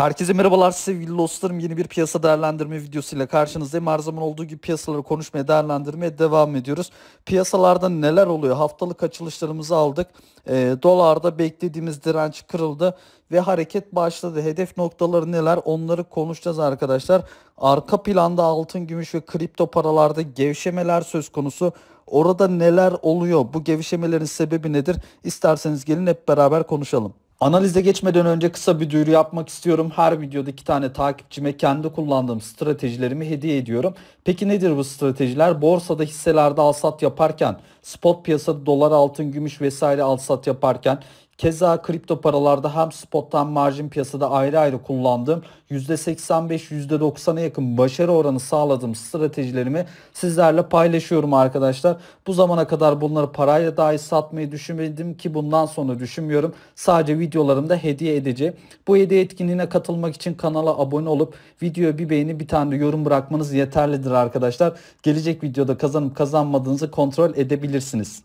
Herkese merhabalar sevgili dostlarım. Yeni bir piyasa değerlendirme videosuyla karşınızdayım. Her zaman olduğu gibi piyasaları konuşmaya, değerlendirmeye devam ediyoruz. Piyasalarda neler oluyor? Haftalık açılışlarımızı aldık. E, dolarda beklediğimiz direnç kırıldı ve hareket başladı. Hedef noktaları neler? Onları konuşacağız arkadaşlar. Arka planda altın, gümüş ve kripto paralarda gevşemeler söz konusu. Orada neler oluyor? Bu gevşemelerin sebebi nedir? İsterseniz gelin hep beraber konuşalım. Analize geçmeden önce kısa bir duyuru yapmak istiyorum. Her videoda iki tane takipçime kendi kullandığım stratejilerimi hediye ediyorum. Peki nedir bu stratejiler? Borsada hisselerde alsat yaparken, spot piyasada dolar, altın, gümüş vesaire alsat yaparken Keza kripto paralarda hem spot'tan margin piyasada ayrı ayrı kullandığım %85-%90'a yakın başarı oranı sağladığım stratejilerimi sizlerle paylaşıyorum arkadaşlar. Bu zamana kadar bunları parayla dahi satmayı düşünmedim ki bundan sonra düşünmüyorum. Sadece videolarımda hediye edeceğim. Bu hediye etkinliğine katılmak için kanala abone olup videoya bir beğeni bir tane de yorum bırakmanız yeterlidir arkadaşlar. Gelecek videoda kazanıp kazanmadığınızı kontrol edebilirsiniz.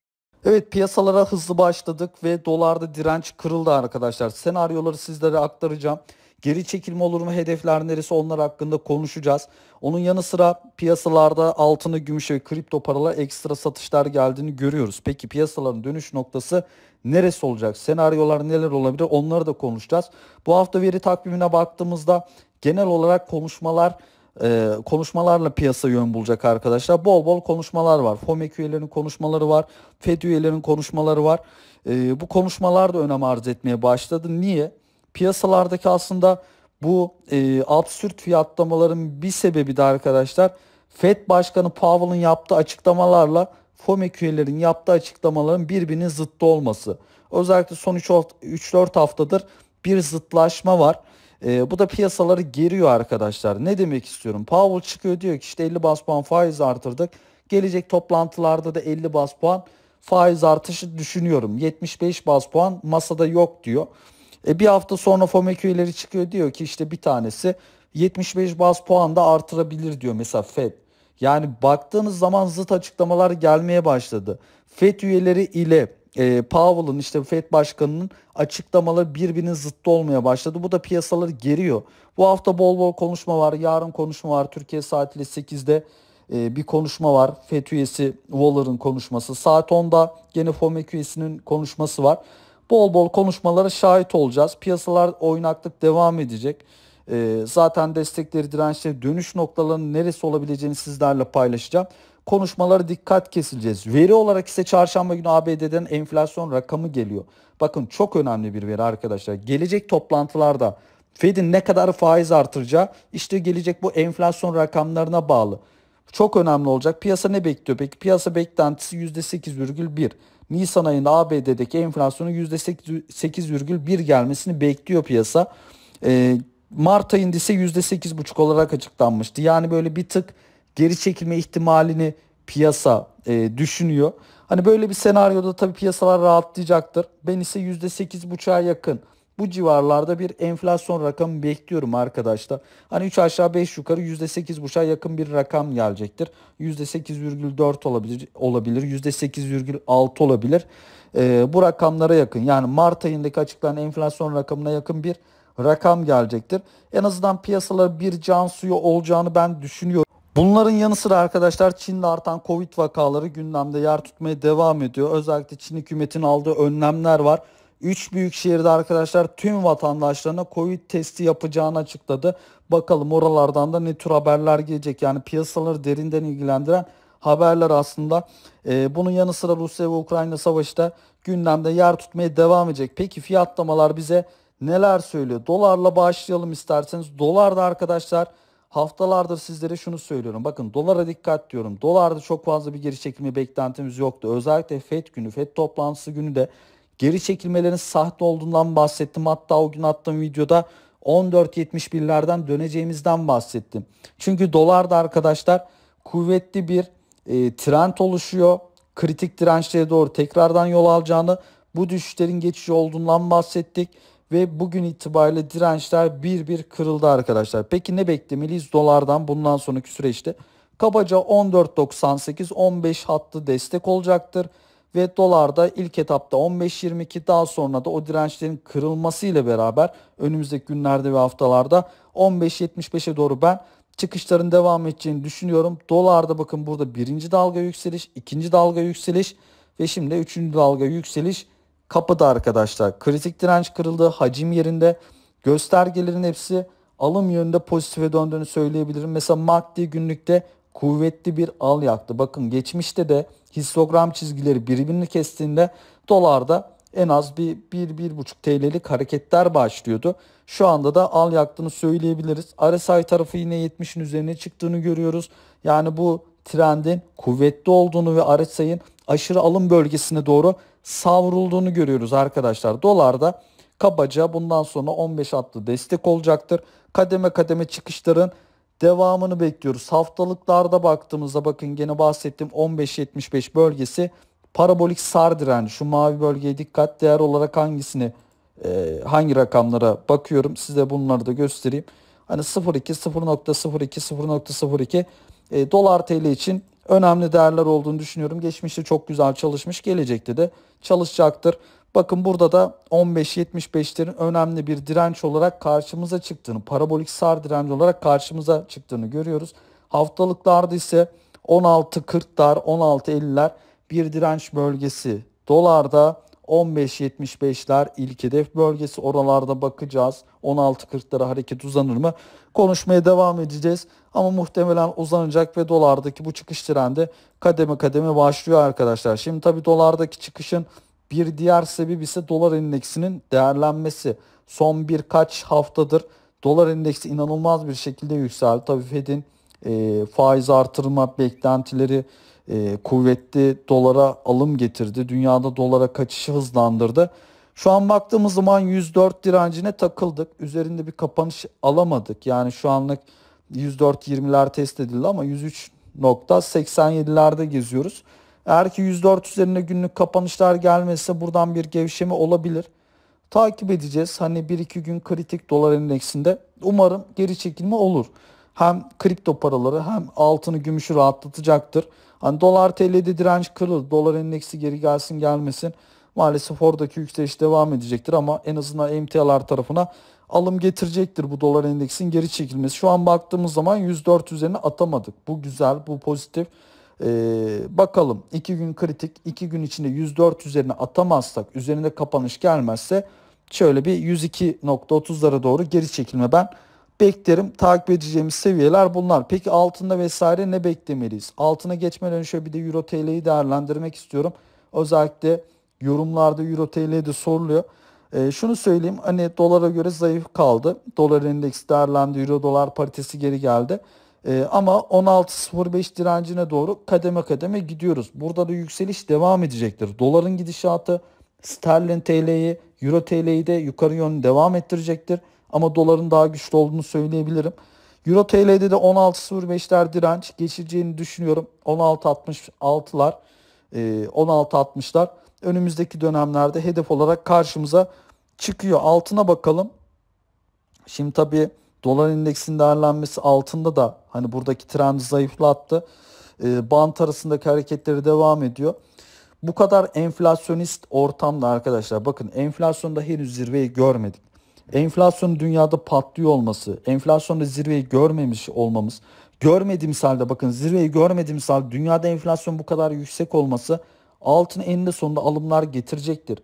Evet piyasalara hızlı başladık ve dolarda direnç kırıldı arkadaşlar. Senaryoları sizlere aktaracağım. Geri çekilme olur mu? Hedefler neresi? Onlar hakkında konuşacağız. Onun yanı sıra piyasalarda altını, gümüşe ve kripto paralar ekstra satışlar geldiğini görüyoruz. Peki piyasaların dönüş noktası neresi olacak? Senaryolar neler olabilir? Onları da konuşacağız. Bu hafta veri takvimine baktığımızda genel olarak konuşmalar e, konuşmalarla piyasa yön bulacak arkadaşlar. Bol bol konuşmalar var. FOMEC üyelerinin konuşmaları var. FED üyelerinin konuşmaları var. E, bu konuşmalar da önem arz etmeye başladı. Niye? Piyasalardaki aslında bu e, absürt fiyatlamaların bir sebebi de arkadaşlar FED Başkanı Powell'ın yaptığı açıklamalarla FOMEC üyelerinin yaptığı açıklamaların birbirinin zıttı olması. Özellikle son 3-4 haftadır bir zıtlaşma var. E, bu da piyasaları geriyor arkadaşlar. Ne demek istiyorum? Powell çıkıyor diyor ki işte 50 bas puan faiz artırdık. Gelecek toplantılarda da 50 bas puan faiz artışı düşünüyorum. 75 bas puan masada yok diyor. E, bir hafta sonra FOMC üyeleri çıkıyor diyor ki işte bir tanesi 75 bas puan da artırabilir diyor mesela FED. Yani baktığınız zaman zıt açıklamalar gelmeye başladı. FED üyeleri ile e, Powell'ın işte Fed başkanının açıklamaları birbirinin zıttı olmaya başladı. Bu da piyasaları geriyor. Bu hafta bol bol konuşma var. Yarın konuşma var. Türkiye saatiyle 8'de e, bir konuşma var. FED üyesi Waller'ın konuşması. Saat 10'da gene FOMEC üyesinin konuşması var. Bol bol konuşmalara şahit olacağız. Piyasalar oynaklık devam edecek. E, zaten destekleri, dirençleri, dönüş noktalarının neresi olabileceğini sizlerle paylaşacağım. Konuşmalara dikkat kesileceğiz. Veri olarak ise çarşamba günü ABD'den enflasyon rakamı geliyor. Bakın çok önemli bir veri arkadaşlar. Gelecek toplantılarda Fed'in ne kadar faiz artıracağı işte gelecek bu enflasyon rakamlarına bağlı. Çok önemli olacak. Piyasa ne bekliyor? Peki piyasa beklentisi %8,1. Nisan ayında ABD'deki enflasyonun %8,1 gelmesini bekliyor piyasa. Ee, Mart ayındaysa %8,5 olarak açıklanmıştı. Yani böyle bir tık geri çekilme ihtimalini piyasa e, düşünüyor. Hani böyle bir senaryoda tabii piyasalar rahatlayacaktır. Ben ise %8,5'a yakın bu civarlarda bir enflasyon rakamı bekliyorum arkadaşlar. Hani 3 aşağı 5 yukarı %8,5'a yakın bir rakam gelecektir. %8,4 olabilir, olabilir %8,6 olabilir. Ee, bu rakamlara yakın yani Mart ayındaki açıklanan enflasyon rakamına yakın bir rakam gelecektir. En azından piyasalara bir can suyu olacağını ben düşünüyorum. Bunların yanı sıra arkadaşlar Çin'de artan Covid vakaları gündemde yer tutmaya devam ediyor. Özellikle Çin hükümetinin aldığı önlemler var. 3 büyük şehirde arkadaşlar tüm vatandaşlarına Covid testi yapacağını açıkladı. Bakalım oralardan da ne tür haberler gelecek. Yani piyasaları derinden ilgilendiren haberler aslında. Ee, bunun yanı sıra Rusya ve Ukrayna savaşı da gündemde yer tutmaya devam edecek. Peki fiyatlamalar bize neler söylüyor. Dolarla başlayalım isterseniz. Dolar da arkadaşlar haftalardır sizlere şunu söylüyorum. Bakın dolara dikkat diyorum. Dolarda çok fazla bir geri çekilme beklentimiz yoktu. Özellikle FED günü, FED toplantısı günü de geri çekilmelerin sahte olduğundan bahsettim. Hatta o gün attığım videoda 14.71'lerden döneceğimizden bahsettim. Çünkü dolarda arkadaşlar kuvvetli bir e, trend oluşuyor. Kritik dirençlere doğru tekrardan yol alacağını, bu düşüşlerin geçici olduğundan bahsettik ve bugün itibariyle dirençler bir bir kırıldı arkadaşlar. Peki ne beklemeliyiz dolardan bundan sonraki süreçte? Kabaca 14.98-15 hattı destek olacaktır ve dolarda ilk etapta 15.22 daha sonra da o dirençlerin kırılması ile beraber önümüzdeki günlerde ve haftalarda 15.75'e doğru ben çıkışların devam edeceğini düşünüyorum. Dolarda bakın burada birinci dalga yükseliş, ikinci dalga yükseliş ve şimdi üçüncü dalga yükseliş kapıda arkadaşlar. Kritik direnç kırıldı. Hacim yerinde. Göstergelerin hepsi alım yönünde pozitife döndüğünü söyleyebilirim. Mesela MACD günlükte kuvvetli bir al yaktı. Bakın geçmişte de histogram çizgileri birbirini kestiğinde dolarda en az bir 1-1,5 TL'lik hareketler başlıyordu. Şu anda da al yaktığını söyleyebiliriz. RSI tarafı yine 70'in üzerine çıktığını görüyoruz. Yani bu trendin kuvvetli olduğunu ve RSI'nin aşırı alım bölgesine doğru savrulduğunu görüyoruz arkadaşlar. Dolarda kabaca bundan sonra 15 atlı destek olacaktır. Kademe kademe çıkışların devamını bekliyoruz. Haftalıklarda baktığımızda bakın gene bahsettiğim 15.75 bölgesi parabolik sar direnci. Şu mavi bölgeye dikkat değer olarak hangisini e, hangi rakamlara bakıyorum size bunları da göstereyim. Hani 0.2 0.02 0.02 e, dolar TL için önemli değerler olduğunu düşünüyorum. Geçmişte çok güzel çalışmış, gelecekte de çalışacaktır. Bakın burada da 15.75'lerin önemli bir direnç olarak karşımıza çıktığını, parabolik sar direnç olarak karşımıza çıktığını görüyoruz. Haftalıklarda ise 16.40'lar, 16.50'ler bir direnç bölgesi. Dolarda 15.75'ler ilk hedef bölgesi oralarda bakacağız. 16.40'lara hareket uzanır mı? Konuşmaya devam edeceğiz. Ama muhtemelen uzanacak ve dolardaki bu çıkış trendi kademe kademe başlıyor arkadaşlar. Şimdi tabi dolardaki çıkışın bir diğer sebebi ise dolar endeksinin değerlenmesi. Son birkaç haftadır dolar endeksi inanılmaz bir şekilde yükseldi. Tabii Fed'in e, faiz artırma beklentileri e, kuvvetli dolara alım getirdi. Dünyada dolara kaçışı hızlandırdı. Şu an baktığımız zaman 104 direncine takıldık. Üzerinde bir kapanış alamadık. Yani şu anlık 104.20'ler test edildi ama 103.87'lerde geziyoruz. Eğer ki 104 üzerine günlük kapanışlar gelmezse buradan bir gevşeme olabilir. Takip edeceğiz. Hani 1-2 gün kritik dolar endeksinde umarım geri çekilme olur. Hem kripto paraları hem altını gümüşü rahatlatacaktır. Hani dolar TL'de direnç kırıldı. Dolar endeksi geri gelsin gelmesin. Maalesef oradaki yükseliş devam edecektir ama en azından emtialar tarafına alım getirecektir bu dolar endeksin geri çekilmesi. Şu an baktığımız zaman 104 üzerine atamadık. Bu güzel, bu pozitif. Ee, bakalım 2 gün kritik, 2 gün içinde 104 üzerine atamazsak, üzerinde kapanış gelmezse şöyle bir 102.30'lara doğru geri çekilme ben beklerim takip edeceğimiz seviyeler bunlar. Peki altında vesaire ne beklemeliyiz? Altına geçmeden önce bir de Euro TL'yi değerlendirmek istiyorum. Özellikle yorumlarda Euro TL de soruluyor. E, şunu söyleyeyim hani dolara göre zayıf kaldı. Dolar endeks değerlendi. Euro dolar paritesi geri geldi. E, ama 16.05 direncine doğru kademe kademe gidiyoruz. Burada da yükseliş devam edecektir. Doların gidişatı sterlin TL'yi Euro TL'yi de yukarı yönlü devam ettirecektir. Ama doların daha güçlü olduğunu söyleyebilirim. Euro TL'de de 16.05'ler direnç geçireceğini düşünüyorum. 16.66'lar, 16.60'lar e, önümüzdeki dönemlerde hedef olarak karşımıza çıkıyor. Altına bakalım. Şimdi tabii dolar endeksinin değerlenmesi altında da hani buradaki trend zayıflattı. E, bant arasındaki hareketleri devam ediyor. Bu kadar enflasyonist ortamda arkadaşlar bakın enflasyonda henüz zirveyi görmedik enflasyon dünyada patlıyor olması, enflasyonda zirveyi görmemiş olmamız, görmediğimiz halde bakın zirveyi görmediğimiz halde dünyada enflasyon bu kadar yüksek olması altın eninde sonunda alımlar getirecektir.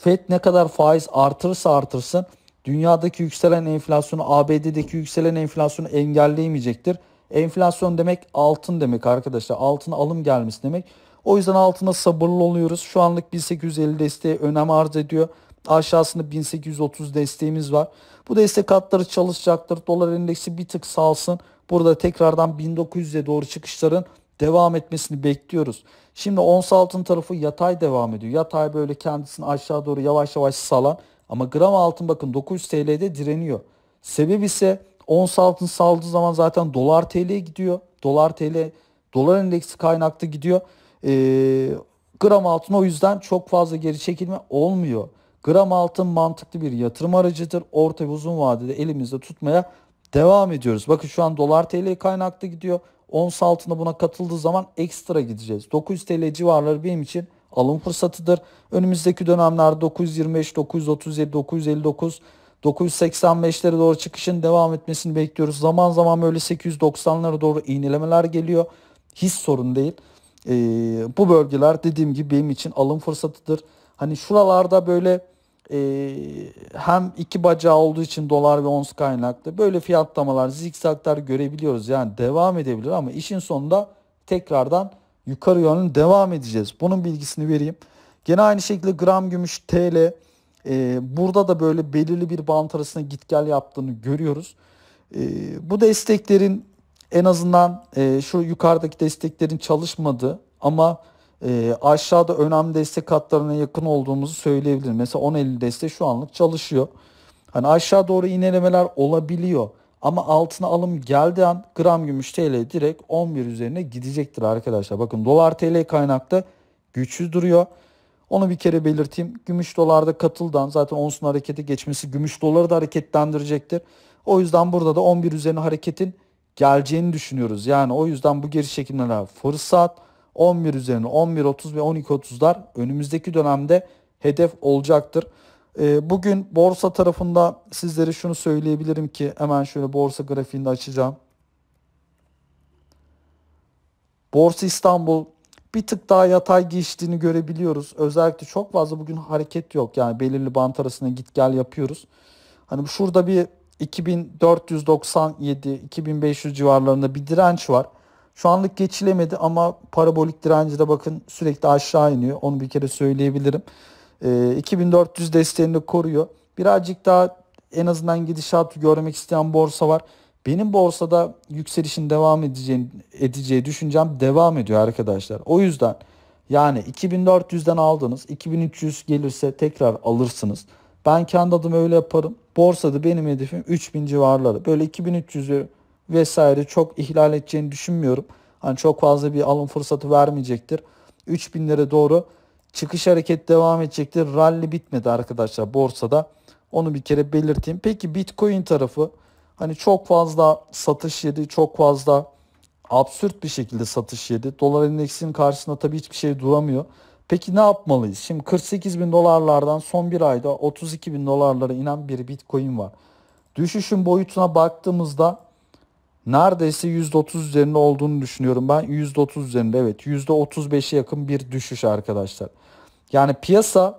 FED ne kadar faiz artırsa artırsın dünyadaki yükselen enflasyonu ABD'deki yükselen enflasyonu engelleyemeyecektir. Enflasyon demek altın demek arkadaşlar. Altına alım gelmesi demek. O yüzden altına sabırlı oluyoruz. Şu anlık 1850 desteği önem arz ediyor. Aşağısında 1830 desteğimiz var. Bu destek hatları çalışacaktır. Dolar endeksi bir tık salsın. Burada tekrardan 1900'e doğru çıkışların devam etmesini bekliyoruz. Şimdi ons altın tarafı yatay devam ediyor. Yatay böyle kendisini aşağı doğru yavaş yavaş salan ama gram altın bakın 900 TL'de direniyor. Sebep ise ons altın saldığı zaman zaten dolar TL'ye gidiyor. Dolar TL dolar endeksi kaynaklı gidiyor. Ee, gram altın o yüzden çok fazla geri çekilme olmuyor. Gram altın mantıklı bir yatırım aracıdır. Orta ve uzun vadede elimizde tutmaya devam ediyoruz. Bakın şu an dolar TL kaynaklı gidiyor. Ons altında buna katıldığı zaman ekstra gideceğiz. 900 TL civarları benim için alım fırsatıdır. Önümüzdeki dönemlerde 925, 937, 959, 985'lere doğru çıkışın devam etmesini bekliyoruz. Zaman zaman böyle 890'lara doğru iğnelemeler geliyor. Hiç sorun değil. Ee, bu bölgeler dediğim gibi benim için alım fırsatıdır. Hani şuralarda böyle e, hem iki bacağı olduğu için dolar ve ons kaynaklı böyle fiyatlamalar, zikzaklar görebiliyoruz. Yani devam edebilir ama işin sonunda tekrardan yukarı yönlü devam edeceğiz. Bunun bilgisini vereyim. Gene aynı şekilde gram gümüş TL e, burada da böyle belirli bir bant arasında git gel yaptığını görüyoruz. E, bu desteklerin en azından e, şu yukarıdaki desteklerin çalışmadı ama e, aşağıda önemli destek hatlarına yakın olduğumuzu söyleyebilirim. Mesela 10.50 destek şu anlık çalışıyor. Hani aşağı doğru inelemeler olabiliyor. Ama altına alım geldiği an gram gümüş TL direkt 11 üzerine gidecektir arkadaşlar. Bakın dolar TL kaynakta güçlü duruyor. Onu bir kere belirteyim. Gümüş dolarda katıldan zaten onsun harekete geçmesi gümüş doları da hareketlendirecektir. O yüzden burada da 11 üzerine hareketin geleceğini düşünüyoruz. Yani o yüzden bu geri çekimlere fırsat. 11 üzerine 11.30 ve 12.30'lar önümüzdeki dönemde hedef olacaktır. Ee, bugün borsa tarafında sizlere şunu söyleyebilirim ki hemen şöyle borsa grafiğini açacağım. Borsa İstanbul bir tık daha yatay geçtiğini görebiliyoruz. Özellikle çok fazla bugün hareket yok. Yani belirli bant arasında git gel yapıyoruz. Hani şurada bir 2497-2500 civarlarında bir direnç var. Şu anlık geçilemedi ama parabolik direnci de bakın sürekli aşağı iniyor. Onu bir kere söyleyebilirim. E, ee, 2400 desteğini koruyor. Birazcık daha en azından gidişatı görmek isteyen borsa var. Benim borsada yükselişin devam edeceğini, edeceği düşüncem devam ediyor arkadaşlar. O yüzden yani 2400'den aldınız. 2300 gelirse tekrar alırsınız. Ben kendi adım öyle yaparım. Borsada benim hedefim 3000 civarları. Böyle 2300'ü vesaire çok ihlal edeceğini düşünmüyorum. Hani çok fazla bir alım fırsatı vermeyecektir. 3000'lere doğru çıkış hareket devam edecektir. Rally bitmedi arkadaşlar borsada. Onu bir kere belirteyim. Peki Bitcoin tarafı hani çok fazla satış yedi, çok fazla absürt bir şekilde satış yedi. Dolar endeksinin karşısında tabii hiçbir şey duramıyor. Peki ne yapmalıyız? Şimdi 48 bin dolarlardan son bir ayda 32 bin dolarlara inen bir bitcoin var. Düşüşün boyutuna baktığımızda neredeyse %30 üzerinde olduğunu düşünüyorum ben. %30 üzerinde evet %35'e yakın bir düşüş arkadaşlar. Yani piyasa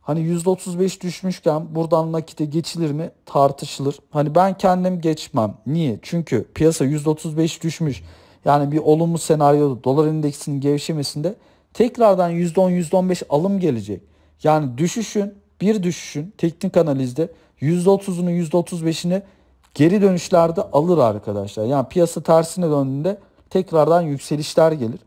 hani %35 düşmüşken buradan nakite geçilir mi tartışılır. Hani ben kendim geçmem. Niye? Çünkü piyasa %35 düşmüş. Yani bir olumlu senaryoda dolar endeksinin gevşemesinde tekrardan %10 %15 alım gelecek. Yani düşüşün bir düşüşün teknik analizde %30'unu %35'ini Geri dönüşlerde alır arkadaşlar. Yani piyasa tersine döndüğünde tekrardan yükselişler gelir.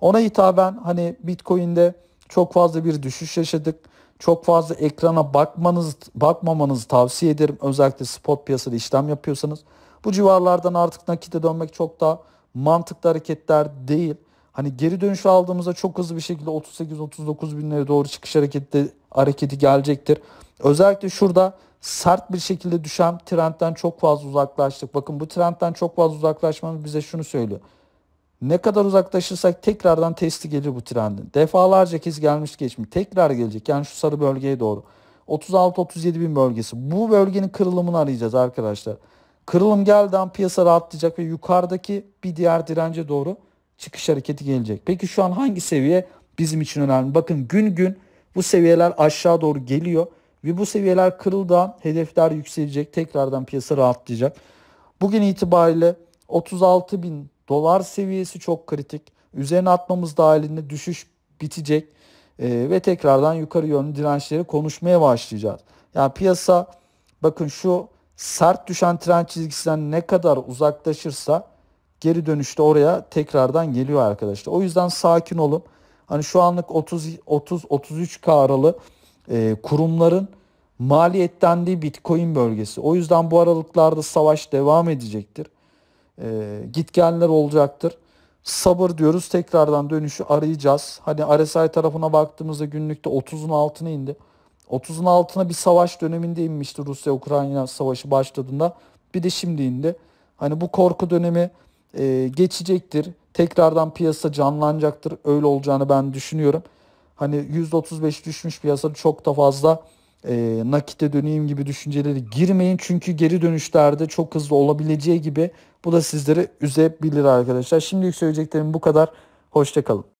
Ona hitaben hani Bitcoin'de çok fazla bir düşüş yaşadık. Çok fazla ekrana bakmanız bakmamanızı tavsiye ederim. Özellikle spot piyasada işlem yapıyorsanız. Bu civarlardan artık nakite dönmek çok daha mantıklı hareketler değil. Hani geri dönüş aldığımızda çok hızlı bir şekilde 38-39 binlere doğru çıkış hareketi, hareketi gelecektir. Özellikle şurada sert bir şekilde düşen trendten çok fazla uzaklaştık. Bakın bu trendten çok fazla uzaklaşmamız bize şunu söylüyor. Ne kadar uzaklaşırsak tekrardan testi gelir bu trendin. Defalarca kez gelmiş geçmiş. Tekrar gelecek. Yani şu sarı bölgeye doğru. 36-37 bin bölgesi. Bu bölgenin kırılımını arayacağız arkadaşlar. Kırılım geldi an piyasa rahatlayacak ve yukarıdaki bir diğer dirence doğru çıkış hareketi gelecek. Peki şu an hangi seviye bizim için önemli? Bakın gün gün bu seviyeler aşağı doğru geliyor. Ve bu seviyeler kırıldan hedefler yükselecek. Tekrardan piyasa rahatlayacak. Bugün itibariyle 36 bin dolar seviyesi çok kritik. Üzerine atmamız dahilinde düşüş bitecek. Ee, ve tekrardan yukarı yönlü dirençleri konuşmaya başlayacağız. Yani piyasa bakın şu sert düşen trend çizgisinden ne kadar uzaklaşırsa geri dönüşte oraya tekrardan geliyor arkadaşlar. O yüzden sakin olun. Hani şu anlık 30 30 33 K aralığı e, kurumların maliyetlendiği Bitcoin bölgesi. O yüzden bu aralıklarda savaş devam edecektir. E, gitgenler olacaktır. Sabır diyoruz tekrardan dönüşü arayacağız. Hani RSI tarafına baktığımızda günlükte 30'un altına indi. 30'un altına bir savaş döneminde inmişti Rusya-Ukrayna savaşı başladığında. Bir de şimdi indi. Hani bu korku dönemi e, geçecektir. Tekrardan piyasa canlanacaktır. Öyle olacağını ben düşünüyorum hani %35 düşmüş piyasada çok da fazla e, nakite döneyim gibi düşünceleri girmeyin. Çünkü geri dönüşlerde çok hızlı olabileceği gibi bu da sizleri üzebilir arkadaşlar. Şimdi söyleyeceklerim bu kadar. Hoşçakalın.